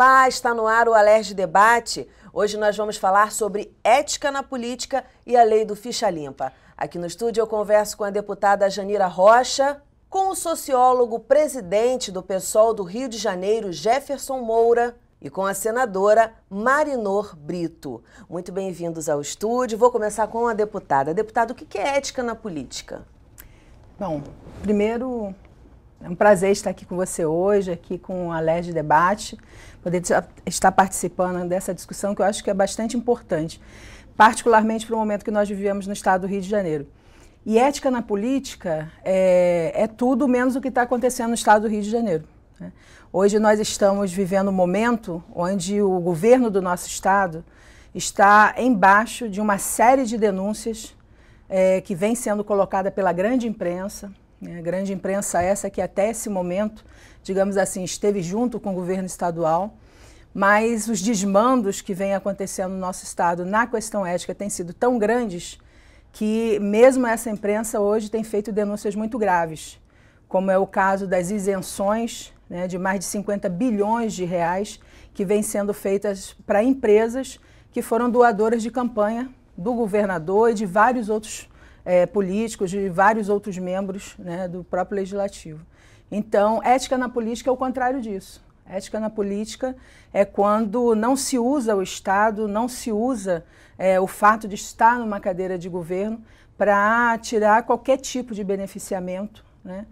Olá, está no ar o Alerj Debate. Hoje nós vamos falar sobre ética na política e a lei do ficha limpa. Aqui no estúdio eu converso com a deputada Janira Rocha, com o sociólogo presidente do PSOL do Rio de Janeiro, Jefferson Moura, e com a senadora Marinor Brito. Muito bem-vindos ao estúdio. Vou começar com a deputada. Deputada, o que é ética na política? Bom, primeiro é um prazer estar aqui com você hoje, aqui com a LERJ Debate, poder estar participando dessa discussão que eu acho que é bastante importante, particularmente para o momento que nós vivemos no estado do Rio de Janeiro. E ética na política é, é tudo menos o que está acontecendo no estado do Rio de Janeiro. Né? Hoje nós estamos vivendo um momento onde o governo do nosso estado está embaixo de uma série de denúncias é, que vem sendo colocada pela grande imprensa, né, a grande imprensa essa que até esse momento, digamos assim, esteve junto com o governo estadual, mas os desmandos que vêm acontecendo no nosso estado na questão ética têm sido tão grandes que mesmo essa imprensa hoje tem feito denúncias muito graves, como é o caso das isenções né, de mais de 50 bilhões de reais que vêm sendo feitas para empresas que foram doadoras de campanha do governador e de vários outros é, políticos, de vários outros membros né, do próprio legislativo. Então, ética na política é o contrário disso. Ética na política é quando não se usa o Estado, não se usa é, o fato de estar numa cadeira de governo para tirar qualquer tipo de beneficiamento. Né?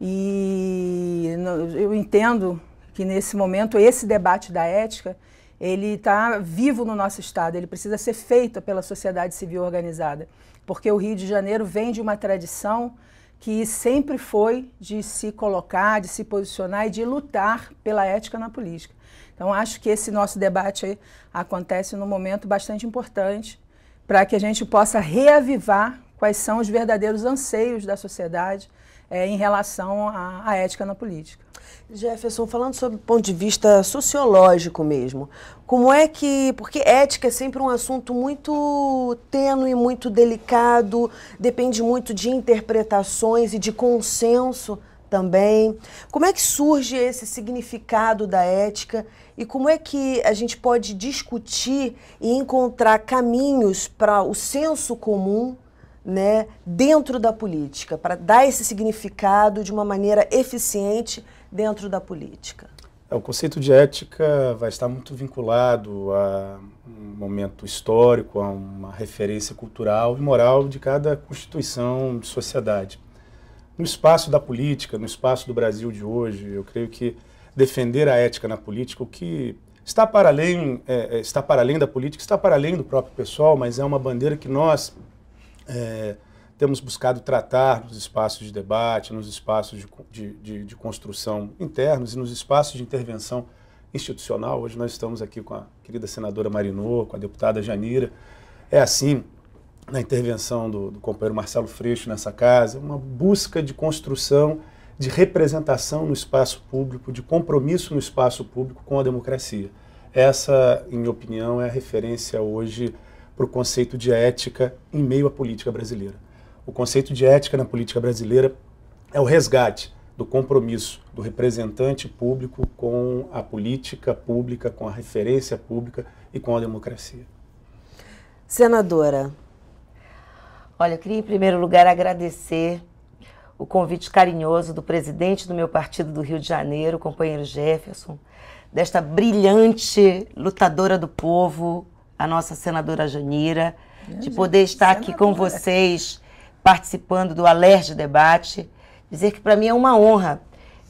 E eu entendo que nesse momento esse debate da ética ele está vivo no nosso Estado, ele precisa ser feito pela sociedade civil organizada, porque o Rio de Janeiro vem de uma tradição que sempre foi de se colocar, de se posicionar e de lutar pela ética na política. Então, acho que esse nosso debate acontece num momento bastante importante para que a gente possa reavivar quais são os verdadeiros anseios da sociedade é, em relação à ética na política. Jefferson, falando sobre o ponto de vista sociológico mesmo, como é que. Porque ética é sempre um assunto muito tênue, muito delicado, depende muito de interpretações e de consenso também. Como é que surge esse significado da ética e como é que a gente pode discutir e encontrar caminhos para o senso comum? Né, dentro da política, para dar esse significado de uma maneira eficiente dentro da política? É, o conceito de ética vai estar muito vinculado a um momento histórico, a uma referência cultural e moral de cada constituição de sociedade. No espaço da política, no espaço do Brasil de hoje, eu creio que defender a ética na política, o que está para além, é, é está para além da política, está para além do próprio pessoal, mas é uma bandeira que nós é, temos buscado tratar nos espaços de debate, nos espaços de, de, de, de construção internos e nos espaços de intervenção institucional. Hoje nós estamos aqui com a querida senadora Marinô, com a deputada Janira. É assim, na intervenção do, do companheiro Marcelo Freixo nessa casa, uma busca de construção, de representação no espaço público, de compromisso no espaço público com a democracia. Essa, em minha opinião, é a referência hoje para o conceito de ética em meio à política brasileira. O conceito de ética na política brasileira é o resgate do compromisso do representante público com a política pública, com a referência pública e com a democracia. Senadora, olha, eu queria em primeiro lugar agradecer o convite carinhoso do presidente do meu partido do Rio de Janeiro, companheiro Jefferson, desta brilhante lutadora do povo, a nossa senadora Janira, de poder estar aqui com vocês participando do Alerj Debate, dizer que para mim é uma honra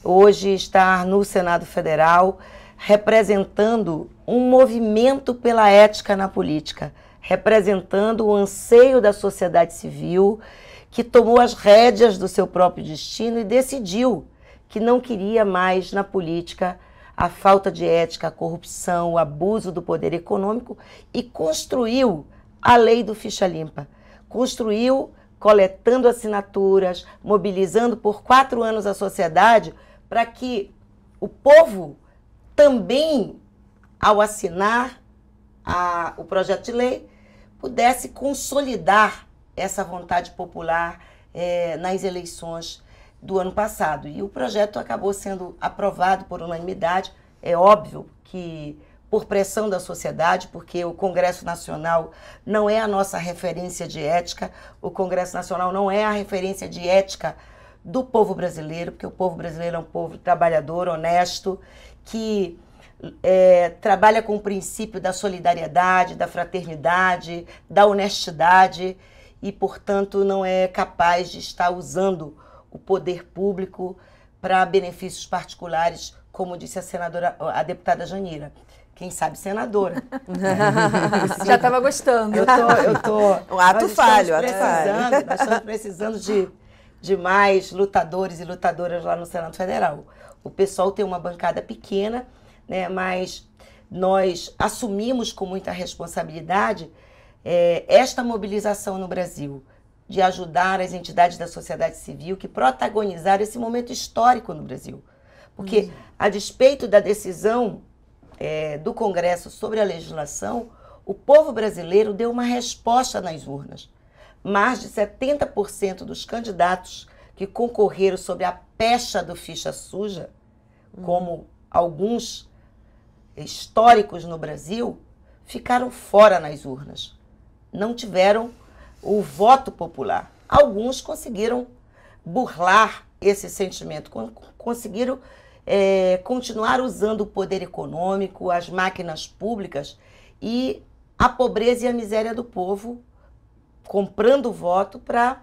hoje estar no Senado Federal representando um movimento pela ética na política, representando o anseio da sociedade civil que tomou as rédeas do seu próprio destino e decidiu que não queria mais na política a falta de ética, a corrupção, o abuso do poder econômico e construiu a lei do ficha limpa. Construiu coletando assinaturas, mobilizando por quatro anos a sociedade para que o povo também, ao assinar a, o projeto de lei, pudesse consolidar essa vontade popular é, nas eleições do ano passado. E o projeto acabou sendo aprovado por unanimidade. É óbvio que por pressão da sociedade, porque o Congresso Nacional não é a nossa referência de ética, o Congresso Nacional não é a referência de ética do povo brasileiro, porque o povo brasileiro é um povo trabalhador, honesto, que é, trabalha com o princípio da solidariedade, da fraternidade, da honestidade e, portanto, não é capaz de estar usando o poder público para benefícios particulares, como disse a senadora, a deputada Janira. Quem sabe senadora. Já estava gostando. Eu tô, eu tô. O ato falho, ato falho. Nós estamos precisando de, de mais lutadores e lutadoras lá no Senado Federal. O pessoal tem uma bancada pequena, né? Mas nós assumimos com muita responsabilidade é, esta mobilização no Brasil de ajudar as entidades da sociedade civil que protagonizaram esse momento histórico no Brasil. Porque, uhum. a despeito da decisão é, do Congresso sobre a legislação, o povo brasileiro deu uma resposta nas urnas. Mais de 70% dos candidatos que concorreram sobre a pecha do ficha suja, como alguns históricos no Brasil, ficaram fora nas urnas. Não tiveram o voto popular. Alguns conseguiram burlar esse sentimento, conseguiram é, continuar usando o poder econômico, as máquinas públicas e a pobreza e a miséria do povo comprando voto para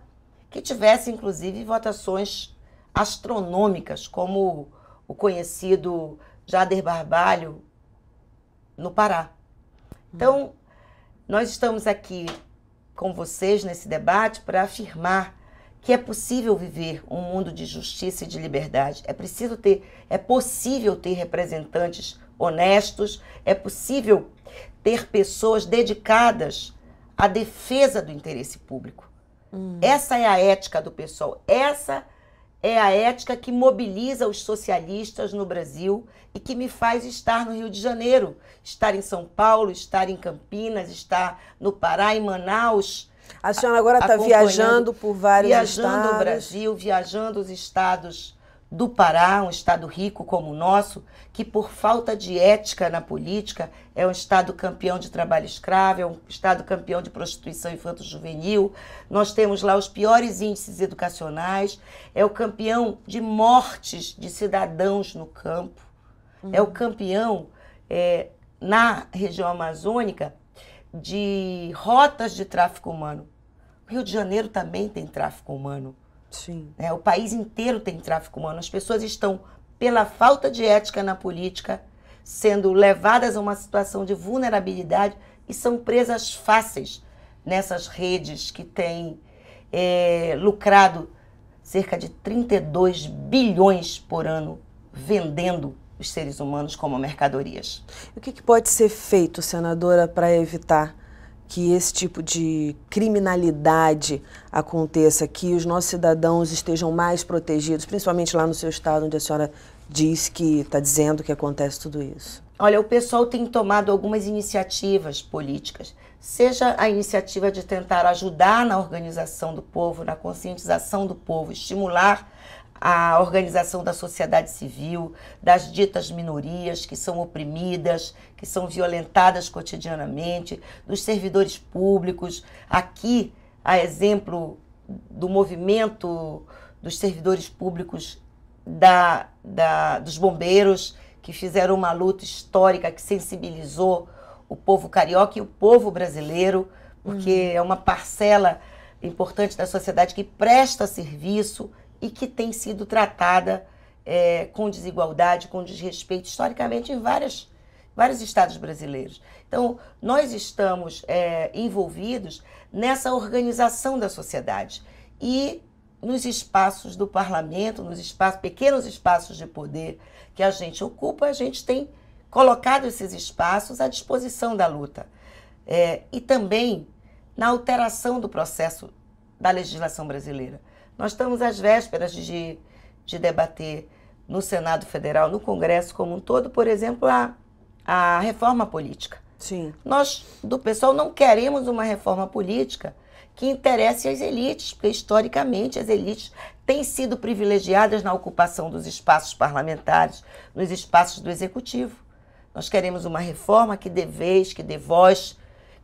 que tivesse, inclusive, votações astronômicas, como o conhecido Jader Barbalho no Pará. Hum. Então, nós estamos aqui com vocês nesse debate para afirmar que é possível viver um mundo de justiça e de liberdade. É preciso ter, é possível ter representantes honestos, é possível ter pessoas dedicadas à defesa do interesse público. Hum. Essa é a ética do pessoal. Essa é a ética que mobiliza os socialistas no Brasil e que me faz estar no Rio de Janeiro, estar em São Paulo, estar em Campinas, estar no Pará, em Manaus, a senhora agora está viajando por vários viajando estados. Viajando o Brasil, viajando os estados do Pará, um estado rico como o nosso, que por falta de ética na política é um estado campeão de trabalho escravo, é um estado campeão de prostituição infanto-juvenil. Nós temos lá os piores índices educacionais, é o campeão de mortes de cidadãos no campo, uhum. é o uhum. campeão é, na região amazônica de rotas de tráfico humano. O Rio de Janeiro também tem tráfico humano. Sim. Né? o país inteiro tem tráfico humano. As pessoas estão, pela falta de ética na política, sendo levadas a uma situação de vulnerabilidade e são presas fáceis nessas redes que têm é, lucrado cerca de 32 bilhões por ano vendendo os seres humanos como mercadorias. O que, que pode ser feito, senadora, para evitar que esse tipo de criminalidade aconteça, que os nossos cidadãos estejam mais protegidos, principalmente lá no seu estado, onde a senhora diz que está dizendo que acontece tudo isso? Olha, o pessoal tem tomado algumas iniciativas políticas, seja a iniciativa de tentar ajudar na organização do povo, na conscientização do povo, estimular a organização da sociedade civil, das ditas minorias que são oprimidas, que são violentadas cotidianamente, dos servidores públicos. Aqui, a exemplo do movimento dos servidores públicos, da, da, dos bombeiros, que fizeram uma luta histórica que sensibilizou o povo carioca e o povo brasileiro, porque uhum. é uma parcela importante da sociedade que presta serviço e que tem sido tratada é, com desigualdade, com desrespeito, historicamente em várias, vários estados brasileiros. Então, nós estamos é, envolvidos nessa organização da sociedade e nos espaços do parlamento, nos espaços, pequenos espaços de poder que a gente ocupa, a gente tem colocado esses espaços à disposição da luta. É, e também na alteração do processo da legislação brasileira. Nós estamos às vésperas de, de debater no Senado Federal, no Congresso como um todo, por exemplo, a, a reforma política. Sim. Nós, do pessoal, não queremos uma reforma política que interesse as elites, porque historicamente as elites têm sido privilegiadas na ocupação dos espaços parlamentares, nos espaços do executivo. Nós queremos uma reforma que dê vez, que dê voz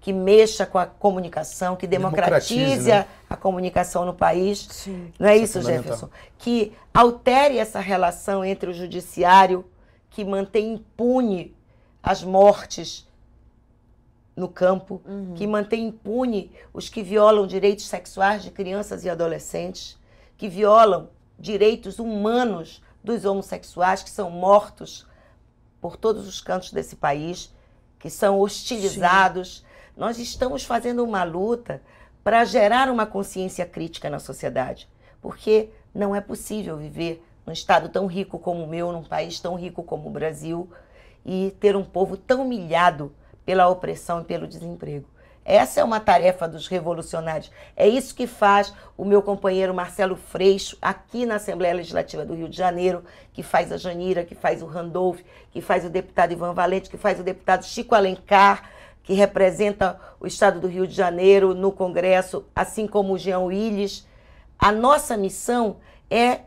que mexa com a comunicação, que democratize né? a, comunicação no país. Sim, Não é isso, é Jefferson? Que altere essa relação entre o judiciário, que mantém impune as mortes no campo, uhum. que mantém impune os que violam direitos sexuais de crianças e adolescentes, que violam direitos humanos dos homossexuais que são mortos por todos os cantos desse país, que são hostilizados. Sim nós estamos fazendo uma luta para gerar uma consciência crítica na sociedade, porque não é possível viver num estado tão rico como o meu, num país tão rico como o Brasil e ter um povo tão humilhado pela opressão e pelo desemprego. Essa é uma tarefa dos revolucionários. É isso que faz o meu companheiro Marcelo Freixo, aqui na Assembleia Legislativa do Rio de Janeiro, que faz a Janira, que faz o Randolph, que faz o deputado Ivan Valente, que faz o deputado Chico Alencar, que representa o estado do Rio de Janeiro no Congresso, assim como o Jean Willis. A nossa missão é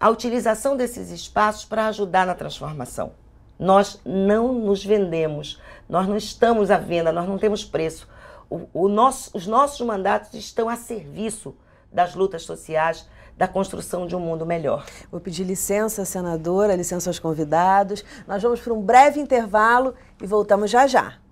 a utilização desses espaços para ajudar na transformação. Nós não nos vendemos, nós não estamos à venda, nós não temos preço. O, o nosso, os nossos mandatos estão a serviço das lutas sociais, da construção de um mundo melhor. Vou pedir licença, senadora, licença aos convidados. Nós vamos para um breve intervalo e voltamos já já.